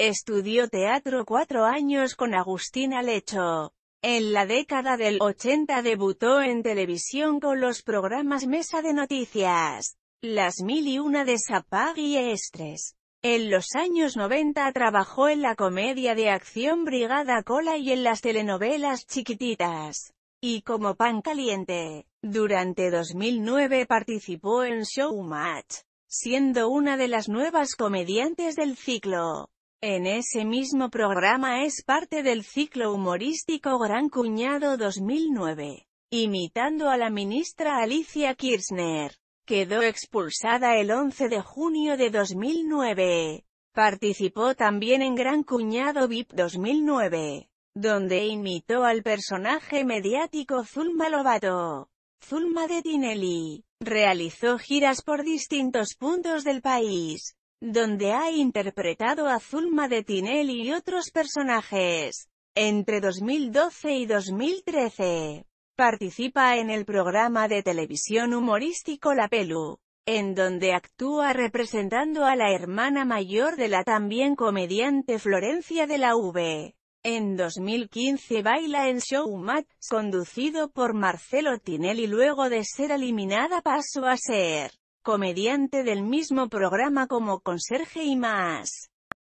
Estudió teatro cuatro años con Agustín Alecho. En la década del 80 debutó en televisión con los programas Mesa de Noticias, Las Mil y Una de Zapag y Estres. En los años 90 trabajó en la comedia de acción Brigada Cola y en las telenovelas chiquititas. Y como pan caliente, durante 2009 participó en Showmatch, siendo una de las nuevas comediantes del ciclo. En ese mismo programa es parte del ciclo humorístico Gran Cuñado 2009, imitando a la ministra Alicia Kirchner. Quedó expulsada el 11 de junio de 2009. Participó también en Gran Cuñado VIP 2009, donde imitó al personaje mediático Zulma Lobato. Zulma de Tinelli. Realizó giras por distintos puntos del país donde ha interpretado a Zulma de Tinelli y otros personajes. Entre 2012 y 2013, participa en el programa de televisión humorístico La Pelu, en donde actúa representando a la hermana mayor de la también comediante Florencia de la V. En 2015 baila en Showmatch, conducido por Marcelo Tinelli luego de ser eliminada pasó a ser comediante del mismo programa como Conserje y más.